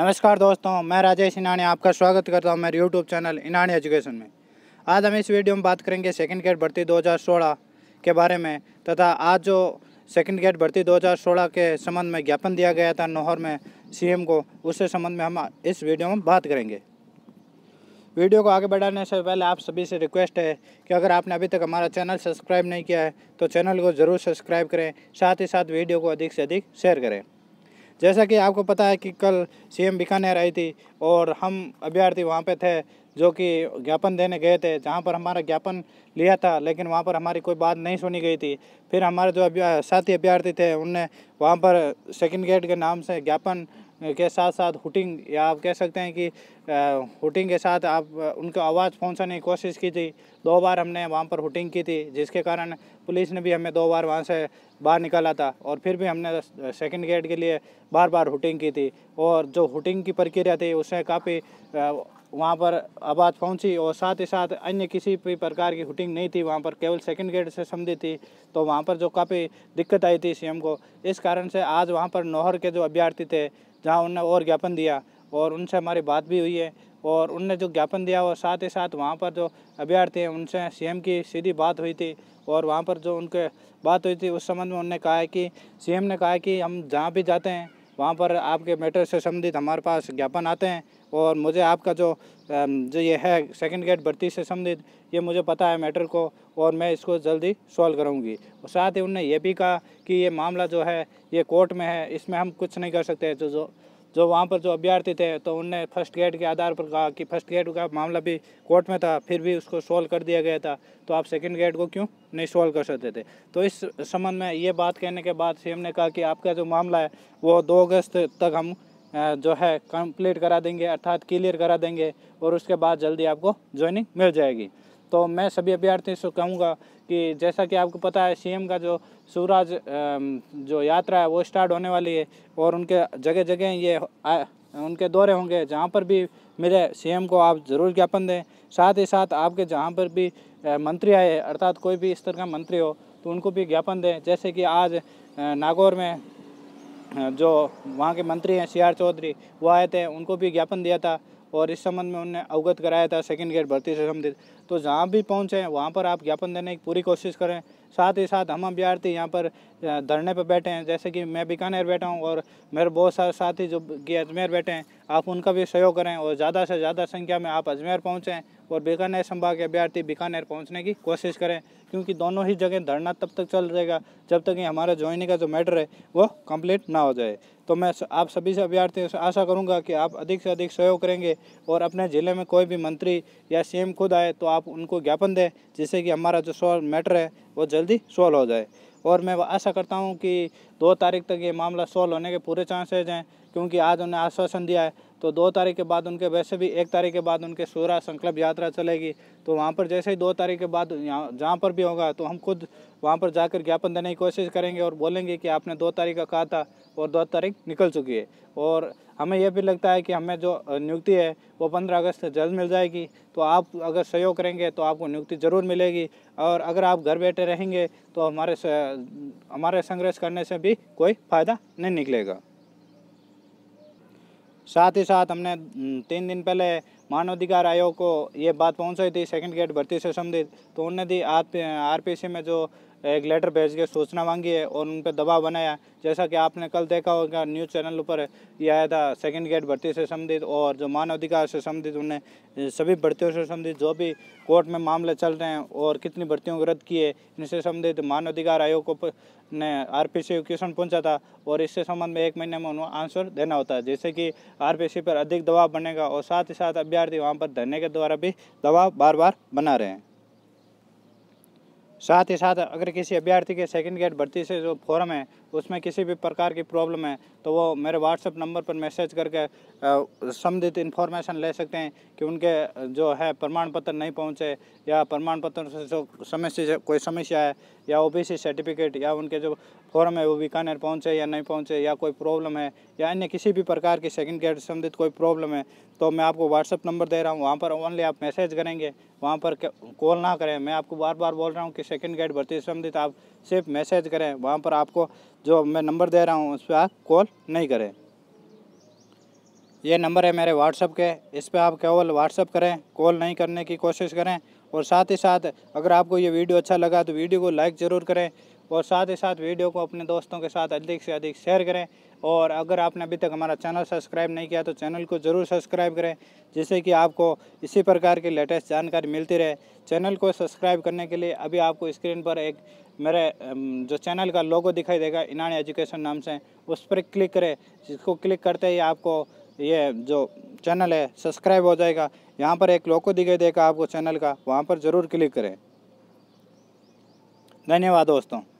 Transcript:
नमस्कार दोस्तों मैं राजेश इनानी आपका स्वागत करता हूं मेरे यूट्यूब चैनल इनानी एजुकेशन में आज हम इस वीडियो में बात करेंगे सेकंड ग्रेड भर्ती 2016 के बारे में तथा आज जो सेकंड ग्रेड भर्ती 2016 के संबंध में ज्ञापन दिया गया था नोहर में सीएम को उससे संबंध में हम इस वीडियो में बात करेंगे वीडियो को आगे बढ़ाने से पहले आप सभी से रिक्वेस्ट है कि अगर आपने अभी तक हमारा चैनल सब्सक्राइब नहीं किया है तो चैनल को ज़रूर सब्सक्राइब करें साथ ही साथ वीडियो को अधिक से अधिक शेयर करें जैसा कि आपको पता है कि कल सीएम बीकानेर आई थी और हम अभ्यर्थी वहाँ पे थे जो कि ज्ञापन देने गए थे जहाँ पर हमारा ज्ञापन लिया था लेकिन वहाँ पर हमारी कोई बात नहीं सुनी गई थी फिर हमारे जो अभ्या साथी अभ्यर्थी थे उनने वहाँ पर सेकंड गेट के नाम से ज्ञापन के साथ साथ हुटिंग या आप कह सकते हैं कि हुटिंग के साथ आप उनको आवाज़ पहुंचाने की कोशिश की थी दो बार हमने वहां पर हुटिंग की थी जिसके कारण पुलिस ने भी हमें दो बार वहां से बाहर निकाला था और फिर भी हमने सेकंड गेट के लिए बार बार हुटिंग की थी और जो हुटिंग की प्रक्रिया थी उसमें काफ़ी वहाँ पर आवाज़ पहुँची और साथ ही साथ अन्य किसी भी प्रकार की हुटिंग नहीं थी वहाँ पर केवल सेकंड गेट से संबंधित थी तो वहाँ पर जो काफ़ी दिक्कत आई थी सीएम को इस कारण से आज वहाँ पर नौहर के जो अभ्यर्थी थे जहाँ उनने और ज्ञापन दिया और उनसे हमारी बात भी हुई है और उनने जो ज्ञापन दिया और साथ ही साथ वहाँ पर जो अभ्यर्थी हैं उनसे सी की सीधी बात हुई थी और वहाँ पर जो उनके बात हुई थी उस संबंध में उनने कहा है कि सी ने कहा कि हम जहाँ भी जाते हैं वहाँ पर आपके मैटर से संबंधित हमारे पास ज्ञापन आते हैं और मुझे आपका जो जो ये है सेकंड गेट भर्ती से संबंधित ये मुझे पता है मैटर को और मैं इसको जल्दी सॉल्व कराऊंगी और साथ ही उनने ये भी कहा कि ये मामला जो है ये कोर्ट में है इसमें हम कुछ नहीं कर सकते जो जो जो वहाँ पर जो अभ्यर्थी थे तो उनने फर्स्ट गेट के आधार पर कहा कि फर्स्ट गेट का मामला भी कोर्ट में था फिर भी उसको सॉल्व कर दिया गया था तो आप सेकंड गेट को क्यों नहीं सॉल्व कर सकते थे तो इस संबंध में ये बात कहने के बाद सीएम ने कहा कि आपका जो मामला है वो दो अगस्त तक हम जो है कंप्लीट करा देंगे अर्थात क्लियर करा देंगे और उसके बाद जल्दी आपको ज्वाइनिंग मिल जाएगी तो मैं सभी अभ्यर्थियों से कहूँगा कि जैसा कि आपको पता है सीएम का जो सूरज जो यात्रा है वो स्टार्ट होने वाली है और उनके जगह जगह ये आ, उनके दौरे होंगे जहाँ पर भी मिले सीएम को आप ज़रूर ज्ञापन दें साथ ही साथ आपके जहाँ पर भी मंत्री आए अर्थात कोई भी स्तर का मंत्री हो तो उनको भी ज्ञापन दें जैसे कि आज नागौर में जो वहाँ के मंत्री हैं सी आर चौधरी वो आए थे उनको भी ज्ञापन दिया था और इस संबंध में उन्होंने अवगत कराया था सेकेंड ग्रेड भर्ती से संबंधित तो जहाँ भी पहुँचें वहाँ पर आप ज्ञापन देने की पूरी कोशिश करें साथ ही साथ हम अभ्यार्थी यहाँ पर धरने पर बैठे हैं जैसे कि मैं बीकानेर बैठा हूँ और मेरे बहुत सारे साथी जो कि अजमेर बैठे हैं आप उनका भी सहयोग करें और ज़्यादा से ज़्यादा संख्या में आप अजमेर पहुँचें और बीकानेर संभाग के अभ्यार्थी बीकानेर पहुँचने की कोशिश करें क्योंकि दोनों ही जगह धरना तब तक चल रहेगा जब तक ये हमारा ज्वाइनिंग का जो मैटर है वो कम्प्लीट ना हो जाए तो मैं आप सभी से अभ्यार्थियों से आशा करूंगा कि आप अधिक से अधिक सहयोग करेंगे और अपने ज़िले में कोई भी मंत्री या सीएम खुद आए तो आप उनको ज्ञापन दें जिससे कि हमारा जो सॉल्व मैटर है वो जल्दी सॉल्व हो जाए और मैं आशा करता हूँ कि दो तारीख तक ये मामला सॉल्व होने के पूरे चांसेज हैं क्योंकि आज उन्हें आश्वासन दिया है तो दो तारीख के बाद उनके वैसे भी एक तारीख के बाद उनके सोरा संकल्प यात्रा चलेगी तो वहाँ पर जैसे ही दो तारीख के बाद यहाँ जहाँ पर भी होगा तो हम खुद वहाँ पर जाकर ज्ञापन देने की कोशिश करेंगे और बोलेंगे कि आपने दो तारीख का कहा था और दो तारीख निकल चुकी है और हमें यह भी लगता है कि हमें जो नियुक्ति है वो पंद्रह अगस्त से जल्द मिल जाएगी तो आप अगर सहयोग करेंगे तो आपको नियुक्ति ज़रूर मिलेगी और अगर आप घर बैठे रहेंगे तो हमारे हमारे संघर्ष करने से भी कोई फ़ायदा नहीं निकलेगा साथ ही साथ हमने तीन दिन पहले मानवाधिकार आयोग को ये बात पहुंचाई थी सेकंड ग्रेड भर्ती से संबंधित तो उन्होंने दी आर पी सी में जो एक लेटर भेज के सूचना मांगी है और उन पर दबाव बनाया जैसा कि आपने कल देखा होगा न्यूज़ चैनल पर यह आया था सेकेंड गेड भर्ती से संबंधित और जो मानवाधिकार से संबंधित उन्हें सभी भर्तियों से संबंधित जो भी कोर्ट में मामले चल रहे हैं और कितनी भर्तियों को रद्द किए इनसे संबंधित मानवाधिकार आयोग को ने आर पी सी क्वेश्चन पूछा था और इससे संबंध में एक महीने में उन्हें आंसर देना होता है जैसे कि आर पी सी पर अधिक दबाव बनेगा और साथ ही साथ अभ्यर्थी वहाँ पर धरने के द्वारा भी दबाव बार बार बना रहे हैं साथ ही साथ अगर किसी अभ्यर्थी के सेकंड ग्रेड भर्ती से जो फॉर्म है उसमें किसी भी प्रकार की प्रॉब्लम है तो वो मेरे व्हाट्सएप नंबर पर मैसेज करके संबंधित इन्फॉर्मेशन ले सकते हैं कि उनके जो है प्रमाण पत्र नहीं पहुँचे या प्रमाण पत्र से जो समस्या कोई समस्या है या ओबीसी सर्टिफिकेट या उनके जो फॉर्म है वो बीकानेर पहुँचे या नहीं पहुँचे या कोई प्रॉब्लम है या अन्य किसी भी प्रकार की सेकेंड ग्रेड संबंधित कोई प्रॉब्लम है तो मैं आपको व्हाट्सअप नंबर दे रहा हूँ वहाँ पर ओनली आप मैसेज करेंगे वहाँ पर कॉल ना करें मैं आपको बार बार बोल रहा हूँ कि सेकेंड ग्रेड भर्ती संबंधित आप सिर्फ मैसेज करें वहाँ पर आपको जो मैं नंबर दे रहा हूँ उस पर आप कॉल नहीं करें ये नंबर है मेरे व्हाट्सअप के इस पर आप केवल व्हाट्सअप करें कॉल नहीं करने की कोशिश करें और साथ ही साथ अगर आपको ये वीडियो अच्छा लगा तो वीडियो को लाइक ज़रूर करें और साथ ही साथ वीडियो को अपने दोस्तों के साथ अधिक से अधिक शेयर करें और अगर आपने अभी तक हमारा चैनल सब्सक्राइब नहीं किया तो चैनल को ज़रूर सब्सक्राइब करें जिससे कि आपको इसी प्रकार की लेटेस्ट जानकारी मिलती रहे चैनल को सब्सक्राइब करने के लिए अभी आपको स्क्रीन पर एक मेरे जो चैनल का लोगो दिखाई देगा इनानी एजुकेशन नाम से उस पर क्लिक करें जिसको क्लिक करते ही आपको ये जो चैनल है सब्सक्राइब हो जाएगा यहाँ पर एक लोगो दिखाई देगा आपको चैनल का वहाँ पर ज़रूर क्लिक करें धन्यवाद दोस्तों